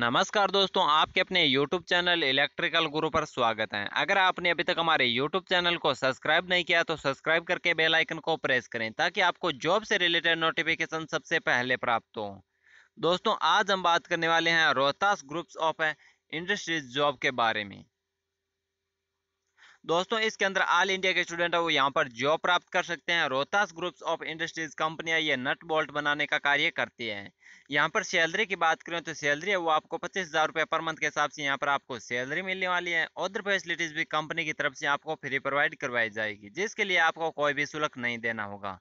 नमस्कार दोस्तों आपके अपने YouTube चैनल इलेक्ट्रिकल गुरु पर स्वागत है अगर आपने अभी तक हमारे YouTube चैनल को सब्सक्राइब नहीं किया तो सब्सक्राइब करके बेल आइकन को प्रेस करें ताकि आपको जॉब से रिलेटेड नोटिफिकेशन सबसे पहले प्राप्त हो दोस्तों आज हम बात करने वाले हैं Rohtas groups of industries job के बारे में दोस्तों इसके अंदर ऑल इंडिया के स्टूडेंट है वो यहाँ पर जॉब प्राप्त कर सकते हैं रोहतास ग्रुप्स ऑफ इंडस्ट्रीज कंपनियां ये नट बोल्ट बनाने का कार्य करती है यहाँ पर सैलरी की बात करें तो सैलरी है वो आपको पच्चीस हज़ार रुपये पर मंथ के हिसाब से यहाँ पर आपको सैलरी मिलने वाली है और फैसिलिटीज़ भी कंपनी की तरफ से आपको फ्री प्रोवाइड करवाई जाएगी जिसके लिए आपको कोई भी शुल्क नहीं देना होगा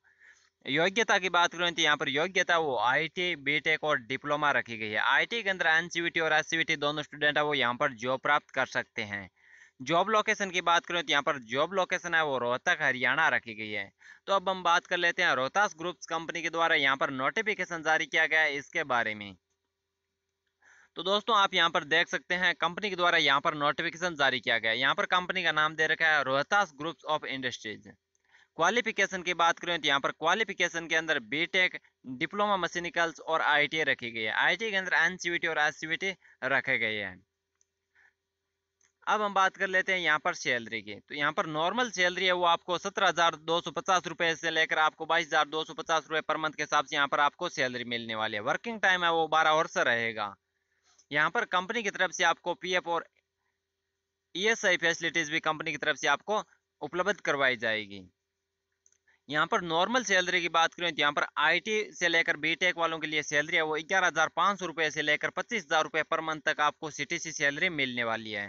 योग्यता की बात करें तो यहाँ पर योग्यता वो आई बीटेक और डिप्लोमा रखी गई है आई के अंदर एनसीवीटी और एस दोनों स्टूडेंट है वो यहाँ पर जॉब प्राप्त कर सकते हैं जॉब लोकेशन की बात करें तो यहाँ पर जॉब लोकेशन है वो रोहतक हरियाणा रखी गई है तो अब हम बात कर लेते हैं रोहतास ग्रुप्स कंपनी के द्वारा यहाँ पर नोटिफिकेशन जारी किया गया है इसके बारे में तो दोस्तों आप यहाँ पर देख सकते हैं कंपनी के द्वारा यहाँ पर नोटिफिकेशन जारी किया गया है यहाँ पर कंपनी का नाम दे रखा है Rohtas groups of industries qualification की बात करें तो यहाँ पर क्वालिफिकेशन के अंदर बीटेक डिप्लोमा मशीनिकल्स और आईटी रखी गई है आईटी के अंदर एनसीबीटी और एससीवीटी रखे गए हैं अब हम बात कर लेते हैं यहाँ पर सैलरी की तो यहाँ पर नॉर्मल सैलरी है वो आपको सत्रह हजार दो सौ पचास रुपए से लेकर आपको बाईस हजार दो सौ पचास रुपए पर मंथ के हिसाब से यहाँ पर आपको सैलरी मिलने वाली है वर्किंग टाइम है वो बारह और से रहेगा यहाँ पर कंपनी की तरफ से आपको एफ और आई फैसिलिटीज भी कंपनी की तरफ से आपको उपलब्ध करवाई जाएगी यहाँ पर नॉर्मल सैलरी की बात करें तो यहाँ पर आईटी से लेकर बीटेक वालों के लिए सैलरी है वो ग्यारह हज़ार पाँच सौ रुपये से लेकर पच्चीस हज़ार रुपये पर मंथ तक आपको सीटीसी सैलरी मिलने वाली है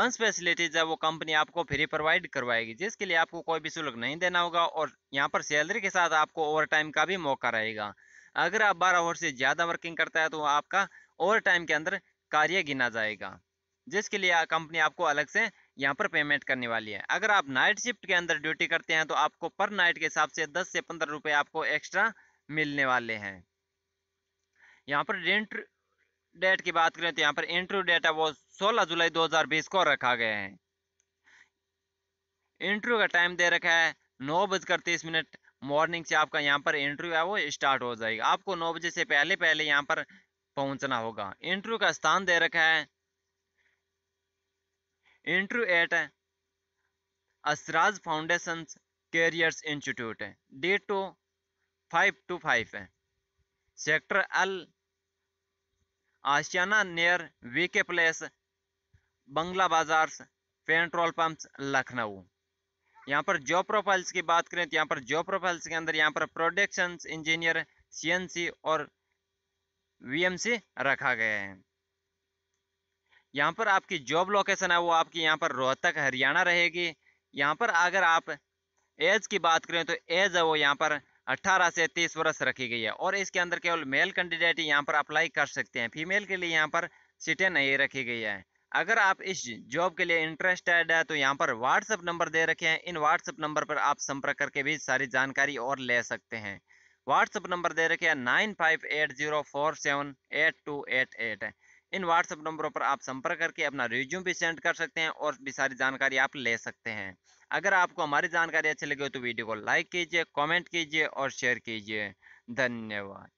बंस फैसिलिटीज़ है वो कंपनी आपको फ्री प्रोवाइड करवाएगी जिसके लिए आपको कोई भी शुल्क नहीं देना होगा और यहाँ पर सैलरी के साथ आपको ओवर टाइम का भी मौका रहेगा अगर आप बारह ओवर से ज़्यादा वर्किंग करता है तो आपका ओवर टाइम के अंदर कार्य गिना जाएगा जिसके लिए कंपनी आपको अलग से यहाँ पर पेमेंट करने वाली है अगर आप नाइट शिफ्ट के अंदर ड्यूटी करते हैं तो आपको पर नाइट के हिसाब से दस से पंद्रह रुपये आपको एक्स्ट्रा मिलने वाले हैं यहाँ पर रेंट डेट की बात करें तो यहाँ पर इंटरव्यू डेट है वो 16 जुलाई 2020 को रखा गया है इंटरव्यू का टाइम दे रखा है नौ बजकर तीस मिनट मॉर्निंग से आपका यहाँ पर इंटरव्यू है वो स्टार्ट हो जाएगा आपको नौ बजे से पहले पहले यहाँ पर पहुंचना होगा इंटरव्यू का स्थान दे रखा है into eight Asraj foundation careers institute है D two five two five है sector L Ashiyana near V K place Bangla Bazar petrol pump Lucknow यहाँ पर जॉब प्रोफाइल्स की बात करें तो यहाँ पर जॉब प्रोफाइल्स के अंदर यहाँ पर प्रोडक्शन इंजीनियर सीएनसी और वीएमसी रखा गया है यहाँ पर आपकी जॉब लोकेशन है वो आपकी यहाँ पर रोहतक हरियाणा रहेगी यहाँ पर अगर आप एज की बात करें तो एज है वो यहाँ पर 18 से 30 वर्ष रखी गई है और इसके अंदर केवल मेल कैंडिडेट ही यहाँ पर अप्लाई कर सकते हैं फीमेल के लिए यहाँ पर सीटें नहीं रखी गई है अगर आप इस जॉब के लिए इंटरेस्टेड है तो यहाँ पर व्हाट्सअप नंबर दे रखे हैं इन व्हाट्सअप नंबर पर आप संपर्क करके भी सारी जानकारी और ले सकते हैं व्हाट्सअप नंबर दे रखे हैं nine five eight zero four seven eight two eight eight इन व्हाट्सअप नंबरों पर आप संपर्क करके अपना रिज्यूम भी सेंड कर सकते हैं और भी सारी जानकारी आप ले सकते हैं अगर आपको हमारी जानकारी अच्छी लगी हो तो वीडियो को लाइक कीजिए कमेंट कीजिए और शेयर कीजिए धन्यवाद